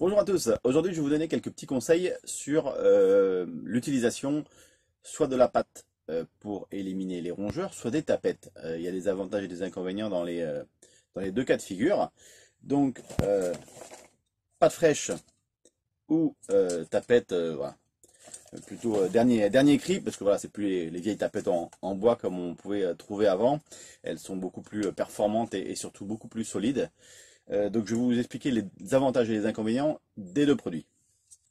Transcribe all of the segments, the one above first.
Bonjour à tous, aujourd'hui je vais vous donner quelques petits conseils sur euh, l'utilisation soit de la pâte euh, pour éliminer les rongeurs, soit des tapettes. Euh, il y a des avantages et des inconvénients dans les, dans les deux cas de figure. Donc pâte fraîche ou tapette, voilà. plutôt dernier, dernier cri, parce que voilà, c'est plus les, vieilles tapettes en, bois comme on pouvait trouver avant. Elles sont beaucoup plus performantes et surtout beaucoup plus solides. Euh, donc je vais vous expliquer les avantages et les inconvénients des deux produits.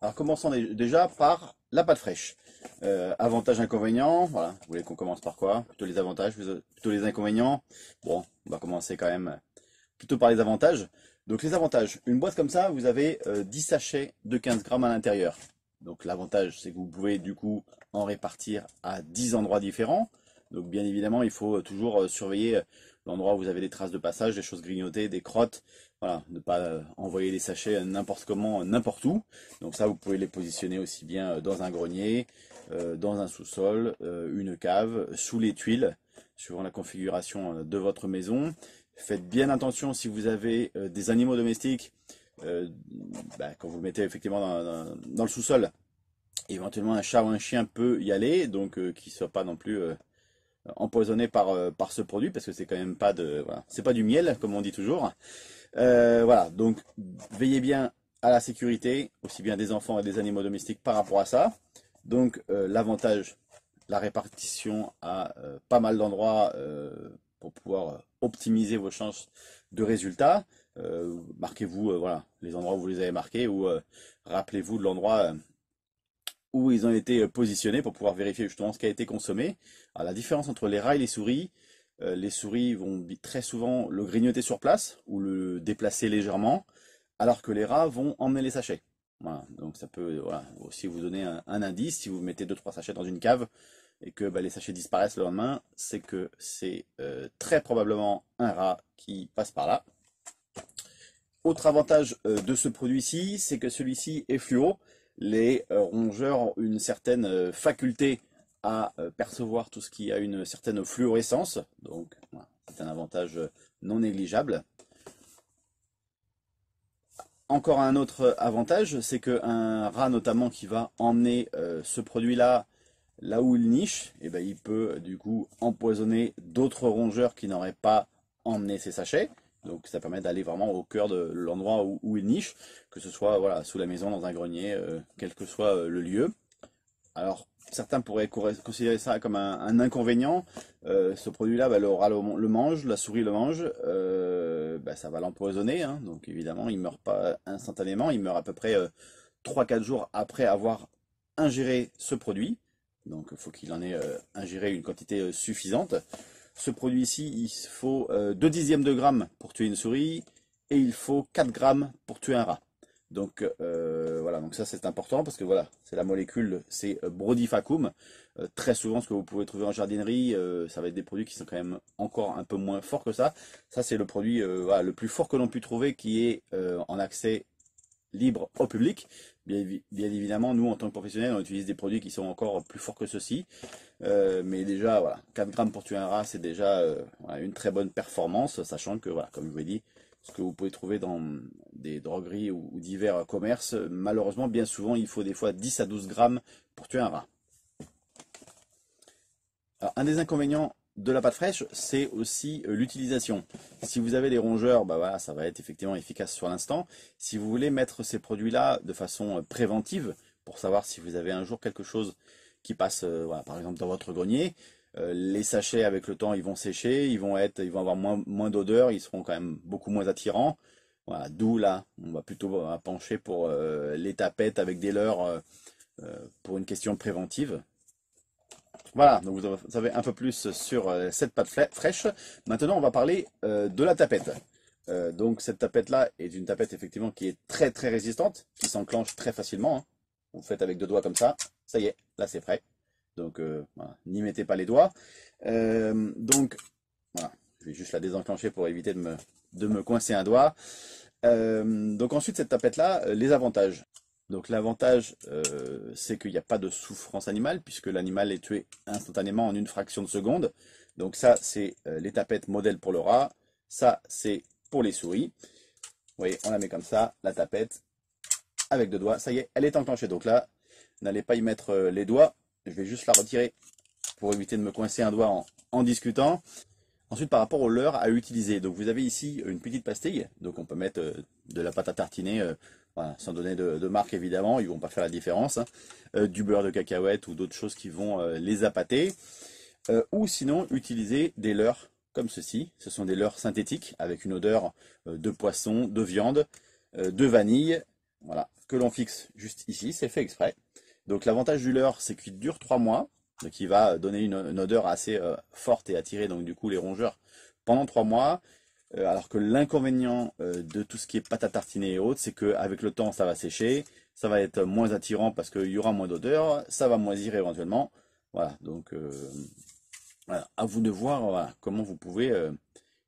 Alors commençons déjà par la pâte fraîche. Euh, avantages, inconvénients, voilà, vous voulez qu'on commence par quoi Plutôt les avantages, plutôt les inconvénients. Bon, on va commencer quand même plutôt par les avantages. Donc les avantages, une boîte comme ça, vous avez 10 euh, sachets de 15 grammes à l'intérieur. Donc l'avantage, c'est que vous pouvez du coup en répartir à 10 endroits différents. Donc bien évidemment, il faut toujours surveiller l'endroit où vous avez des traces de passage, des choses grignotées, des crottes. Voilà, ne pas euh, envoyer les sachets euh, n'importe comment, euh, n'importe où. Donc ça, vous pouvez les positionner aussi bien dans un grenier, dans un sous-sol, une cave, sous les tuiles, suivant la configuration de votre maison. Faites bien attention si vous avez des animaux domestiques, bah, quand vous le mettez effectivement dans, le sous-sol, éventuellement un chat ou un chien peut y aller, donc qui qu'il ne soit pas non plus empoisonné par euh, par ce produit parce que c'est quand même pas de voilà, c'est pas du miel comme on dit toujours. Euh, voilà, donc veillez bien à la sécurité aussi bien des enfants et des animaux domestiques par rapport à ça. Donc euh, l'avantage la répartition à pas mal d'endroits pour pouvoir optimiser vos chances de résultats. marquez-vous voilà les endroits où vous les avez marqués ou rappelez-vous de l'endroit où ils ont été euh, positionnés pour pouvoir vérifier justement ce qui a été consommé. Alors la différence entre les rats et les souris, euh, les souris vont très souvent le grignoter sur place ou le déplacer légèrement, alors que les rats vont emmener les sachets. Voilà. Donc ça peut aussi vous donner un, indice, si vous mettez 2-3 sachets dans une cave et que bah, les sachets disparaissent le lendemain, c'est que c'est euh, très probablement un rat qui passe par là. Autre avantage de ce produit-ci, c'est que celui-ci est fluo les euh, rongeurs ont une certaine euh, faculté à euh, percevoir tout ce qui a une certaine fluorescence, donc c'est un avantage non négligeable. Encore un autre avantage, c'est qu'un rat notamment qui va emmener ce produit-là là où il niche, eh ben, il peut du coup empoisonner d'autres rongeurs qui n'auraient pas emmené ces sachets. Donc ça permet d'aller vraiment au cœur de l'endroit où, il niche, que ce soit voilà, sous la maison, dans un grenier, euh, quel que soit euh, le lieu. Alors certains pourraient considérer ça comme un, inconvénient. Euh, ce produit-là, bah, le le, mange, la souris le mange, bah, ça va l'empoisonner. Hein. donc évidemment, il ne meurt pas instantanément, il meurt à peu près 3-4 jours après avoir ingéré ce produit. Donc il faut qu'il en ait ingéré une quantité suffisante. Ce produit-ci, il faut 2 euh, dixièmes de gramme pour tuer une souris et il faut 4 grammes pour tuer un rat. Donc euh, voilà, donc ça c'est important parce que voilà, c'est la molécule, c'est euh, Brodifacum. très souvent, ce que vous pouvez trouver en jardinerie, ça va être des produits qui sont quand même encore un peu moins forts que ça. Ça c'est le produit le plus fort que l'on peut trouver qui est en accès libre au public. Bien, évidemment, nous, en tant que professionnels, on utilise des produits qui sont encore plus forts que ceux-ci. Euh, mais déjà, voilà, 4 grammes pour tuer un rat, c'est déjà euh, une très bonne performance, sachant que, voilà, comme je vous l'ai dit, ce que vous pouvez trouver dans des drogueries ou, divers commerces, malheureusement, bien souvent, il faut des fois 10 à 12 grammes pour tuer un rat. un des inconvénients de la pâte fraîche, c'est aussi euh, l'utilisation. Si vous avez des rongeurs, bah ça va être effectivement efficace sur l'instant. Si vous voulez mettre ces produits-là de façon euh, préventive, pour savoir si vous avez un jour quelque chose qui passe, euh, par exemple dans votre grenier, les sachets avec le temps ils vont sécher, ils vont être, ils vont avoir moins, moins d'odeur, ils seront quand même beaucoup moins attirants. Voilà, d'où là, on va plutôt pencher pour les tapettes avec des leurs pour une question préventive voilà, donc vous savez un peu plus sur euh, cette pâte fraîche. Maintenant, on va parler euh, de la tapette. Euh, donc cette tapette-là est une tapette effectivement qui est très très résistante, qui s'enclenche très facilement. Hein. Vous faites avec deux doigts comme ça, ça y est, là c'est prêt. Donc voilà, n'y mettez pas les doigts. donc voilà, je vais juste la désenclencher pour éviter de me, de me coincer un doigt. donc ensuite cette tapette-là, les avantages. Donc l'avantage, euh, c'est qu'il n'y a pas de souffrance animale, puisque l'animal est tué instantanément en une fraction de seconde. Donc ça, c'est euh, les tapettes modèle pour le rat. Ça, c'est pour les souris. Vous voyez, on la met comme ça, la tapette, avec deux doigts. Ça y est, elle est enclenchée. Donc là, n'allez pas y mettre euh, les doigts. Je vais juste la retirer pour éviter de me coincer un doigt en, en discutant. Ensuite, par rapport au leurre à utiliser, donc vous avez ici une petite pastille, donc on peut mettre euh, de la pâte à tartiner, euh, sans donner de, marque évidemment, ils ne vont pas faire la différence, hein. euh, du beurre de cacahuète ou d'autres choses qui vont les appâter, ou sinon utiliser des leurres comme ceci. Ce sont des leurres synthétiques avec une odeur de poisson, de viande, de vanille, voilà, que l'on fixe juste ici, c'est fait exprès. Donc l'avantage du leurre, c'est qu'il dure 3 mois, qui va donner une, odeur assez euh, forte et attirer donc du coup les rongeurs pendant trois mois. Euh, alors que l'inconvénient euh, de tout ce qui est pâte à tartiner et autres, c'est qu'avec le temps ça va sécher, ça va être moins attirant parce qu'il y aura moins d'odeur, ça va moisir éventuellement. Voilà, donc à vous de voir comment vous pouvez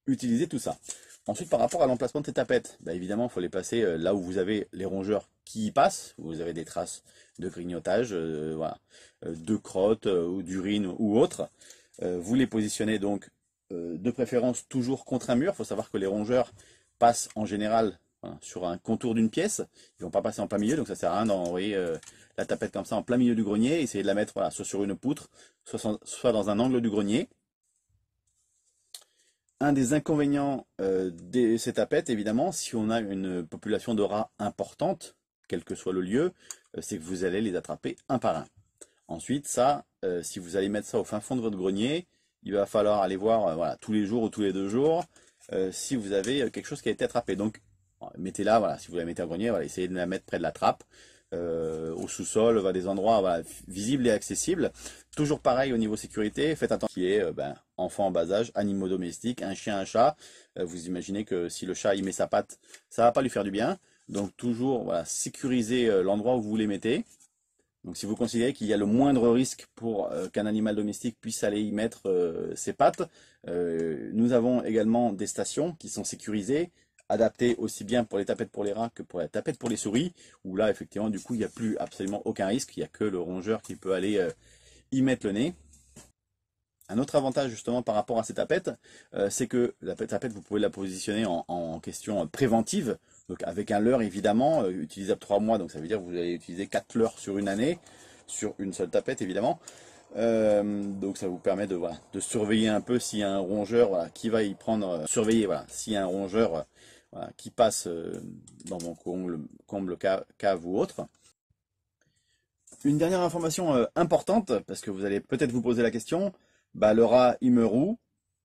utiliser tout ça. Ensuite, par rapport à l'emplacement de tes tapettes, bah, évidemment, il faut les placer euh, là où vous avez les rongeurs qui y passent, où vous avez des traces de grignotage, euh, euh, de crottes, ou d'urine ou autre. vous les positionnez donc de préférence toujours contre un mur. Il faut savoir que les rongeurs passent en général sur un contour d'une pièce. Ils ne vont pas passer en plein milieu, donc ça sert à rien d'envoyer la tapette comme ça en plein milieu du grenier. Essayez de la mettre soit sur une poutre, soit dans un angle du grenier. Un des inconvénients euh, de cette tapettes, évidemment, si on a une population de rats importante, quel que soit le lieu, euh, c'est que vous allez les attraper un par un. Ensuite, ça, euh, si vous allez mettre ça au fin fond de votre grenier, il va falloir aller voir tous les jours ou tous les deux jours si vous avez quelque chose qui a été attrapé. Donc, mettez-la, voilà, si vous la mettez au grenier, voilà, essayez de la mettre près de la trappe. Euh, au sous-sol, va des endroits visibles et accessibles. Toujours pareil au niveau sécurité, faites attention qui est euh, ben, enfants en bas âge, animaux domestiques, un chien, un chat. Euh, vous imaginez que si le chat y met sa patte, ça va pas lui faire du bien. Donc toujours sécuriser euh, l'endroit où vous les mettez. Donc si vous considérez qu'il y a le moindre risque pour qu'un animal domestique puisse aller y mettre ses pattes, nous avons également des stations qui sont sécurisées, adapté aussi bien pour les tapettes pour les rats que pour la tapette pour les souris, où là effectivement du coup il n'y a plus absolument aucun risque, il n'y a que le rongeur qui peut aller euh, y mettre le nez. Un autre avantage justement par rapport à ces tapettes, euh, c'est que la tapette vous pouvez la positionner en, question euh, préventive, donc avec un leurre évidemment, utilisable 3 mois, donc ça veut dire que vous allez utiliser 4 leurres sur une année, sur une seule tapette évidemment. Euh, donc ça vous permet de, de surveiller un peu s'il y a un rongeur qui va y prendre, euh, surveiller voilà, s'il y a un rongeur euh, qui passe dans mon comble, comble cave ou autre. Une dernière information importante, parce que vous allez peut-être vous poser la question, bah, le rat il me roue,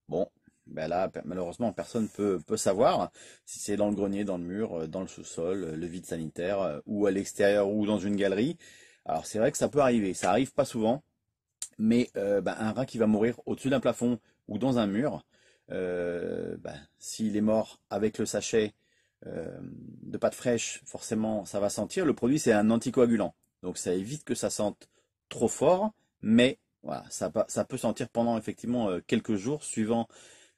bon, bah, là, malheureusement, personne peut, peut savoir si c'est dans le grenier, dans le mur, dans le sous-sol, le vide sanitaire, ou à l'extérieur, ou dans une galerie. Alors c'est vrai que ça peut arriver, ça arrive pas souvent, mais euh, bah, un rat qui va mourir au-dessus d'un plafond ou dans un mur, euh, bah, s'il est mort avec le sachet euh, de pâte fraîche, forcément ça va sentir. Le produit c'est un anticoagulant, donc ça évite que ça sente trop fort, mais voilà, ça, ça peut sentir pendant effectivement quelques jours suivant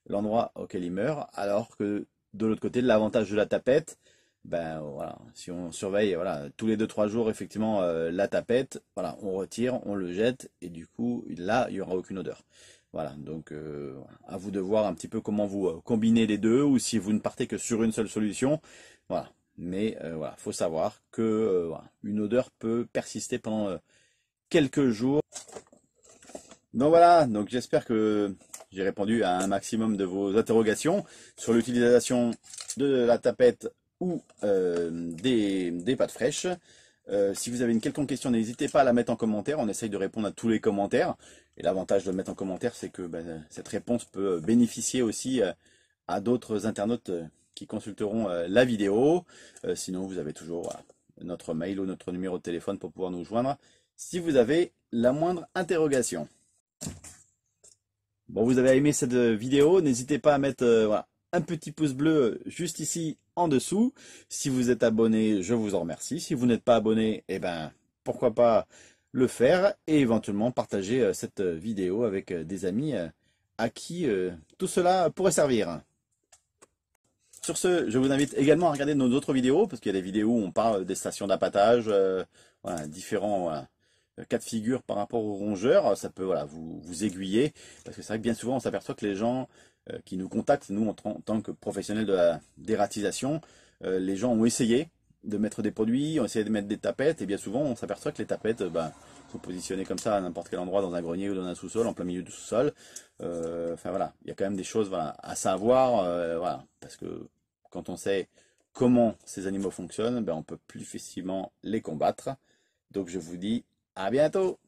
l'endroit auquel il meurt, alors que de l'autre côté, l'avantage de la tapette, ben voilà, si on surveille tous les 2-3 jours effectivement euh, la tapette, voilà, on retire, on le jette et du coup là il y aura aucune odeur. Voilà, donc euh, à vous de voir un petit peu comment vous euh, combinez les deux ou si vous ne partez que sur une seule solution. Voilà, mais voilà, faut savoir que une odeur peut persister pendant quelques jours. Donc voilà, donc j'espère que j'ai répondu à un maximum de vos interrogations sur l'utilisation de la tapette ou euh, des, pâtes fraîches. Euh, si vous avez une quelconque question, n'hésitez pas à la mettre en commentaire. On essaye de répondre à tous les commentaires. Et l'avantage de le mettre en commentaire, c'est que ben, cette réponse peut bénéficier aussi euh, à d'autres internautes qui consulteront la vidéo. sinon, vous avez toujours notre mail ou notre numéro de téléphone pour pouvoir nous joindre si vous avez la moindre interrogation. Bon, vous avez aimé cette vidéo. N'hésitez pas à mettre un petit pouce bleu juste ici en dessous. Si vous êtes abonné, je vous en remercie. Si vous n'êtes pas abonné, eh ben, pourquoi pas le faire et éventuellement partager euh, cette euh, vidéo avec euh, des amis à qui tout cela pourrait servir. Sur ce, je vous invite également à regarder nos autres vidéos, parce qu'il y a des vidéos où on parle des stations d'appâtage, différents cas de figure par rapport aux rongeurs. Ça peut voilà, vous aiguiller, parce que c'est vrai que bien souvent, on s'aperçoit que les gens euh, qui nous contactent, nous, en, tant que professionnels de la dératisation, euh, les gens ont essayé de mettre des produits, ont essayé de mettre des tapettes, et bien souvent, on s'aperçoit que les tapettes euh, bah, sont positionnées comme ça à n'importe quel endroit, dans un grenier ou dans un sous-sol, en plein milieu du sous-sol. enfin voilà, il y a quand même des choses à savoir, voilà, parce que quand on sait comment ces animaux fonctionnent, ben, on peut plus facilement les combattre. Donc je vous dis à bientôt